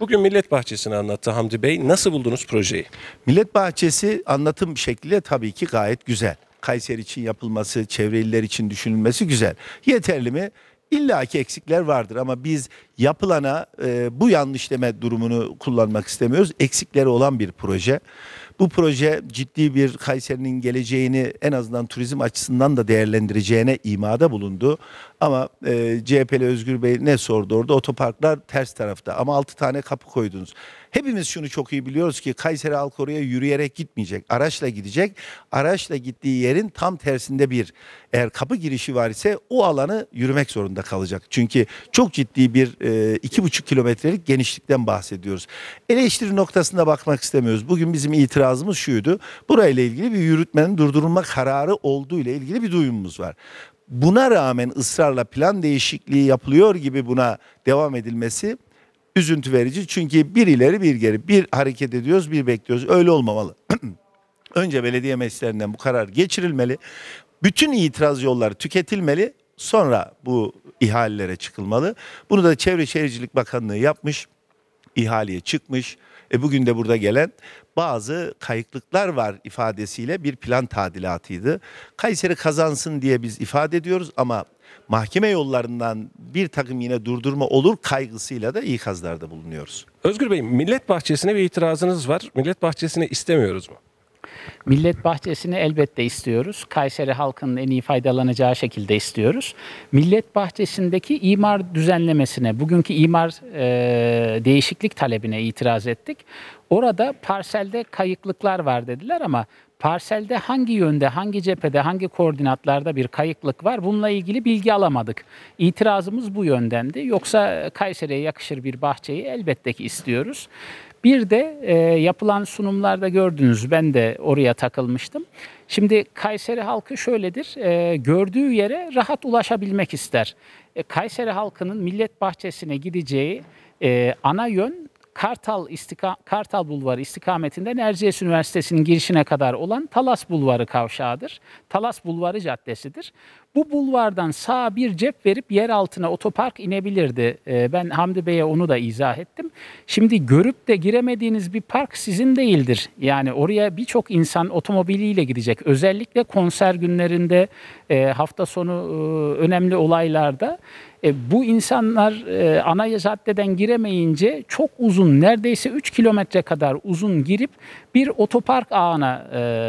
Bugün Millet Bahçesi'ni anlattı Hamdi Bey. Nasıl buldunuz projeyi? Millet Bahçesi anlatım şekliyle tabii ki gayet güzel. Kayseri için yapılması, çevre için düşünülmesi güzel. Yeterli mi? İlla ki eksikler vardır ama biz yapılana e, bu yanlış deme durumunu kullanmak istemiyoruz. Eksikleri olan bir proje. Bu proje ciddi bir Kayseri'nin geleceğini en azından turizm açısından da değerlendireceğine imada bulundu. Ama e, CHP'li Özgür Bey ne sordu orada? Otoparklar ters tarafta ama 6 tane kapı koydunuz. Hepimiz şunu çok iyi biliyoruz ki Kayseri halkı oraya yürüyerek gitmeyecek. Araçla gidecek. Araçla gittiği yerin tam tersinde bir eğer kapı girişi var ise o alanı yürümek zorunda kalacak. Çünkü çok ciddi bir e, iki buçuk kilometrelik genişlikten bahsediyoruz. Eleştiri noktasında bakmak istemiyoruz. Bugün bizim itiraz itirazımız şuydu. Burayla ilgili bir yürütmenin durdurulma kararı olduğu ile ilgili bir duyumumuz var. Buna rağmen ısrarla plan değişikliği yapılıyor gibi buna devam edilmesi üzüntü verici. Çünkü bir ileri bir geri bir hareket ediyoruz bir bekliyoruz. Öyle olmamalı. Önce belediye meclislerinden bu karar geçirilmeli. Bütün itiraz yolları tüketilmeli. Sonra bu ihalelere çıkılmalı. Bunu da Çevre Şehircilik Bakanlığı yapmış. İhaleye çıkmış. E bugün de burada gelen bazı kayıklıklar var ifadesiyle bir plan tadilatıydı. Kayseri kazansın diye biz ifade ediyoruz ama mahkeme yollarından bir takım yine durdurma olur kaygısıyla da ikazlarda bulunuyoruz. Özgür Bey, Millet Bahçesi'ne bir itirazınız var. Millet Bahçesi'ni istemiyoruz mu? Millet Bahçesi'ni elbette istiyoruz. Kayseri halkının en iyi faydalanacağı şekilde istiyoruz. Millet Bahçesi'ndeki imar düzenlemesine, bugünkü imar e, değişiklik talebine itiraz ettik. Orada parselde kayıklıklar var dediler ama parselde hangi yönde, hangi cephede, hangi koordinatlarda bir kayıklık var bununla ilgili bilgi alamadık. İtirazımız bu yöndendi. Yoksa Kayseri'ye yakışır bir bahçeyi elbette ki istiyoruz. Bir de e, yapılan sunumlarda gördünüz ben de oraya takılmıştım. Şimdi Kayseri halkı şöyledir e, gördüğü yere rahat ulaşabilmek ister. E, Kayseri halkının millet bahçesine gideceği e, ana yön Kartal, istika Kartal Bulvarı istikametinden Erciyes Üniversitesi'nin girişine kadar olan Talas Bulvarı kavşağıdır. Talas Bulvarı Caddesi'dir. Bu bulvardan sağ bir cep verip yer altına otopark inebilirdi. Ee, ben Hamdi Bey'e onu da izah ettim. Şimdi görüp de giremediğiniz bir park sizin değildir. Yani oraya birçok insan otomobiliyle gidecek. Özellikle konser günlerinde, e, hafta sonu e, önemli olaylarda e, bu insanlar ana caddeden giremeyince çok uzun neredeyse 3 kilometre kadar uzun girip bir otopark ağına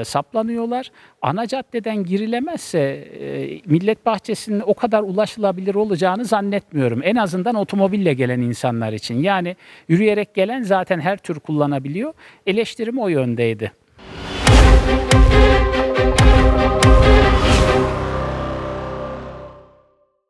saplanıyorlar ana caddeden girilemezse e, millet bahçesinin o kadar ulaşılabilir olacağını zannetmiyorum. En azından otomobille gelen insanlar için. Yani yürüyerek gelen zaten her tür kullanabiliyor. Eleştirim o yöndeydi. Müzik